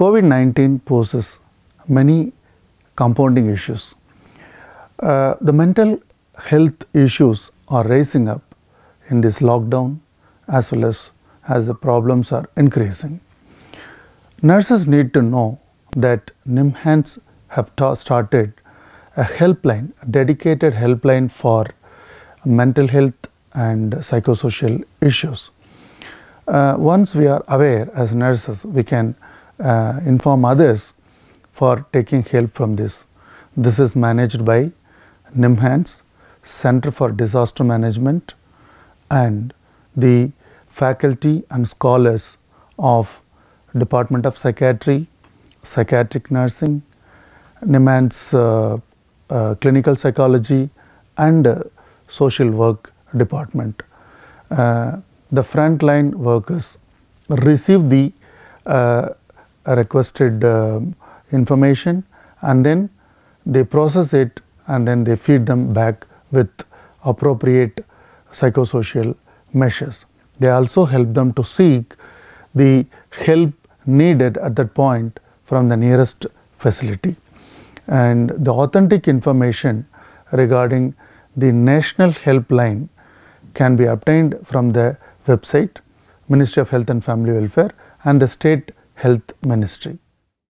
COVID-19 poses many compounding issues. Uh, the mental health issues are rising up in this lockdown as well as as the problems are increasing. Nurses need to know that NIMHANS have started a helpline, a dedicated helpline for mental health and psychosocial issues. Uh, once we are aware as nurses, we can uh, inform others for taking help from this. This is managed by NIMHANS, Center for Disaster Management and the faculty and scholars of Department of Psychiatry, Psychiatric Nursing, NIMHANS uh, uh, Clinical Psychology and uh, Social Work Department. Uh, the frontline workers receive the uh, requested uh, information and then they process it and then they feed them back with appropriate psychosocial measures. They also help them to seek the help needed at that point from the nearest facility. And the authentic information regarding the national helpline can be obtained from the website Ministry of Health and Family Welfare and the state Health Ministry.